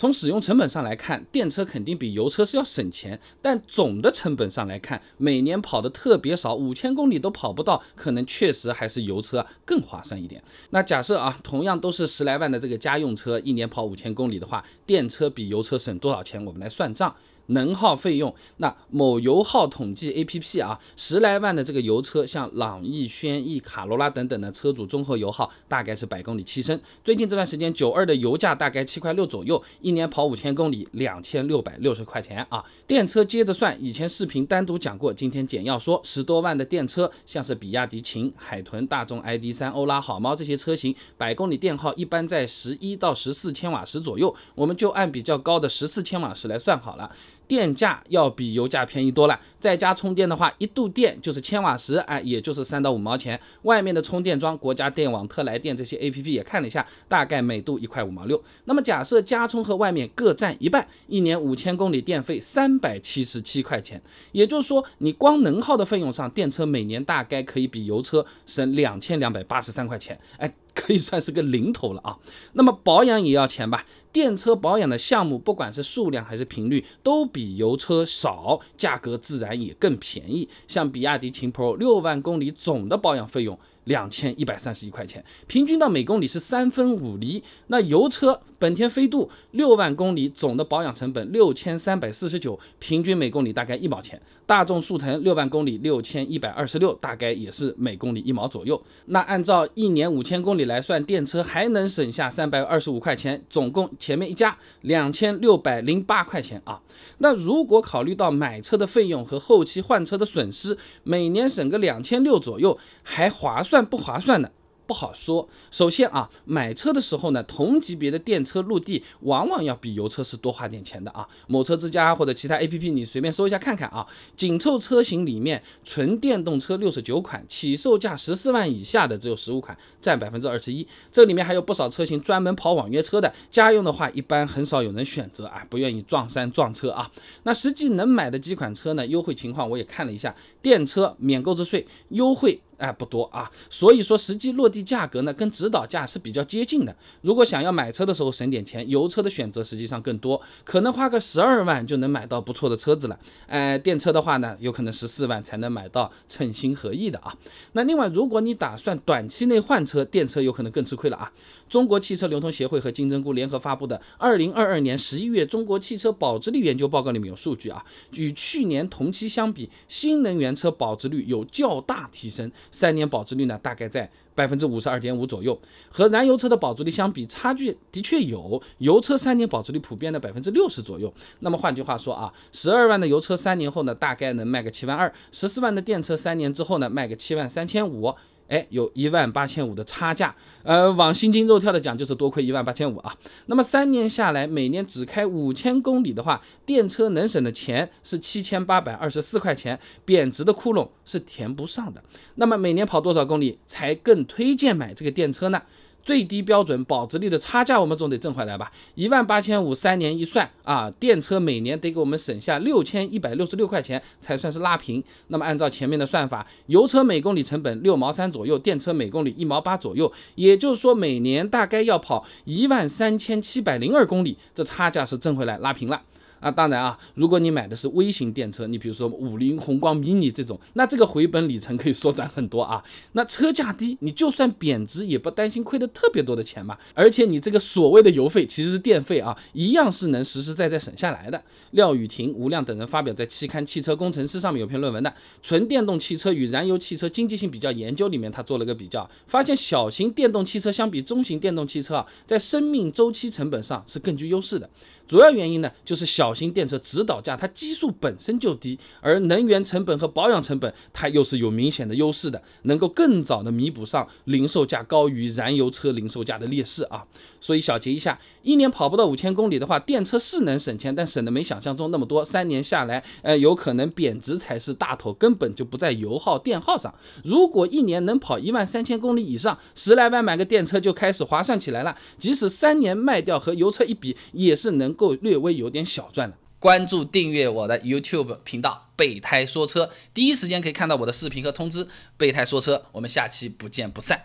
从使用成本上来看，电车肯定比油车是要省钱，但总的成本上来看，每年跑的特别少，五千公里都跑不到，可能确实还是油车更划算一点。那假设啊，同样都是十来万的这个家用车，一年跑五千公里的话，电车比油车省多少钱？我们来算账。能耗费用，那某油耗统计 APP 啊，十来万的这个油车，像朗逸、轩逸、卡罗拉等等的车主，综合油耗大概是百公里七升。最近这段时间，九二的油价大概七块六左右，一年跑五千公里，两千六百六十块钱啊。电车接着算，以前视频单独讲过，今天简要说，十多万的电车，像是比亚迪秦、海豚、大众 ID.3、欧拉好猫这些车型，百公里电耗一般在十一到十四千瓦时左右，我们就按比较高的十四千瓦时来算好了。电价要比油价便宜多了，在家充电的话，一度电就是千瓦时，哎，也就是三到五毛钱。外面的充电桩，国家电网、特来电这些 APP 也看了一下，大概每度一块五毛六。那么假设家充和外面各占一半，一年五千公里电费三百七十七块钱，也就是说你光能耗的费用上，电车每年大概可以比油车省两千两百八十三块钱，哎。可以算是个零头了啊。那么保养也要钱吧？电车保养的项目，不管是数量还是频率，都比油车少，价格自然也更便宜。像比亚迪秦 Pro 六万公里总的保养费用。两千一百三十一块钱，平均到每公里是三分五厘。那油车本田飞度六万公里总的保养成本六千三百四十九，平均每公里大概一毛钱。大众速腾六万公里六千一百二十六，大概也是每公里一毛左右。那按照一年五千公里来算，电车还能省下三百二十五块钱，总共前面一加两千六百零八块钱啊。那如果考虑到买车的费用和后期换车的损失，每年省个两千六左右还划算。不划算的，不好说。首先啊，买车的时候呢，同级别的电车陆地往往要比油车是多花点钱的啊。某车之家或者其他 APP 你随便搜一下看看啊。紧凑车型里面纯电动车六十九款，起售价十四万以下的只有十五款，占百分之二十一。这里面还有不少车型专门跑网约车的，家用的话一般很少有人选择啊，不愿意撞山撞车啊。那实际能买的几款车呢？优惠情况我也看了一下，电车免购置税优惠。哎，不多啊，所以说实际落地价格呢，跟指导价是比较接近的。如果想要买车的时候省点钱，油车的选择实际上更多，可能花个十二万就能买到不错的车子了。哎，电车的话呢，有可能十四万才能买到称心合意的啊。那另外，如果你打算短期内换车，电车有可能更吃亏了啊。中国汽车流通协会和金针菇联合发布的二零二二年十一月中国汽车保值率研究报告里面有数据啊，与去年同期相比，新能源车保值率有较大提升。三年保值率呢，大概在百分之五十二点五左右，和燃油车的保值率相比，差距的确有。油车三年保值率普遍的百分之六十左右。那么换句话说啊，十二万的油车三年后呢，大概能卖个七万二；十四万的电车三年之后呢，卖个七万三千五。哎，有一万八千五的差价，呃，往心惊肉跳的讲，就是多亏一万八千五啊。那么三年下来，每年只开五千公里的话，电车能省的钱是七千八百二十四块钱，贬值的窟窿是填不上的。那么每年跑多少公里才更推荐买这个电车呢？最低标准保值率的差价，我们总得挣回来吧？一万八千五三年一算啊，电车每年得给我们省下六千一百六十六块钱才算是拉平。那么按照前面的算法，油车每公里成本六毛三左右，电车每公里一毛八左右，也就是说每年大概要跑一万三千七百零二公里，这差价是挣回来拉平了。啊，当然啊，如果你买的是微型电车，你比如说五菱宏光迷你这种，那这个回本里程可以缩短很多啊。那车价低，你就算贬值也不担心亏得特别多的钱嘛。而且你这个所谓的油费其实是电费啊，一样是能实实在在省下来的。廖雨婷、吴亮等人发表在期刊《汽车工程师》上面有篇论文的《纯电动汽车与燃油汽车经济性比较研究》里面，他做了个比较，发现小型电动汽车相比中型电动汽车啊，在生命周期成本上是更具优势的。主要原因呢，就是小型电车指导价它基数本身就低，而能源成本和保养成本它又是有明显的优势的，能够更早的弥补上零售价高于燃油车零售价的劣势啊。所以小结一下，一年跑不到五千公里的话，电车是能省钱，但省的没想象中那么多。三年下来，呃，有可能贬值才是大头，根本就不在油耗、电耗上。如果一年能跑一万三千公里以上，十来万买个电车就开始划算起来了。即使三年卖掉和油车一比，也是能。够略微有点小赚的。关注订阅我的 YouTube 频道“备胎说车”，第一时间可以看到我的视频和通知。“备胎说车”，我们下期不见不散。